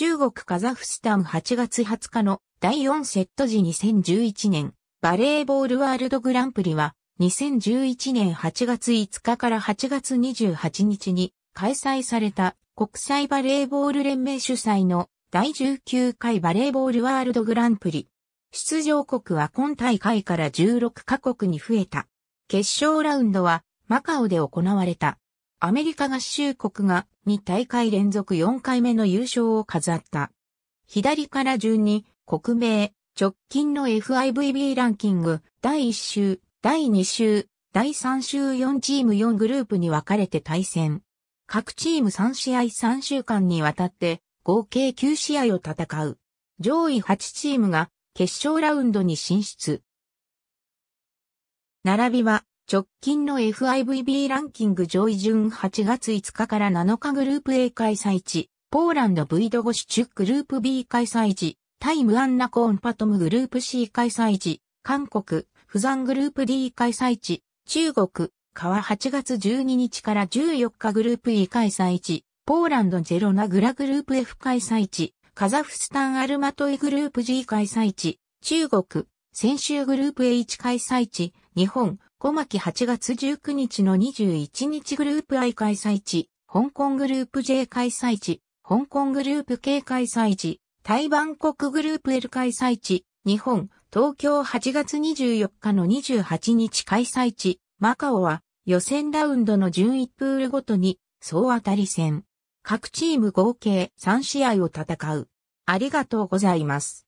中国カザフスタン8月20日の第4セット時2011年バレーボールワールドグランプリは2011年8月5日から8月28日に開催された国際バレーボール連盟主催の第19回バレーボールワールドグランプリ。出場国は今大会から16カ国に増えた。決勝ラウンドはマカオで行われた。アメリカ合衆国が2大会連続4回目の優勝を飾った。左から順に国名、直近の FIVB ランキング第1週、第2週、第3週4チーム4グループに分かれて対戦。各チーム3試合3週間にわたって合計9試合を戦う。上位8チームが決勝ラウンドに進出。並びは直近の FIVB ランキング上位順8月5日から7日グループ A 開催地、ポーランド V ドゴシチュグループ B 開催地、タイムアンナコーンパトムグループ C 開催地、韓国、フザングループ D 開催地、中国、川8月12日から14日グループ E 開催地、ポーランドジェロナグラグループ F 開催地、カザフスタンアルマトイグループ G 開催地、中国、先週グループ H 開催地、日本、小牧8月19日の21日グループ I 開催地、香港グループ J 開催地、香港グループ K 開催地、台湾国グループ L 開催地、日本、東京8月24日の28日開催地、マカオは予選ラウンドの順1プールごとに総当たり戦。各チーム合計3試合を戦う。ありがとうございます。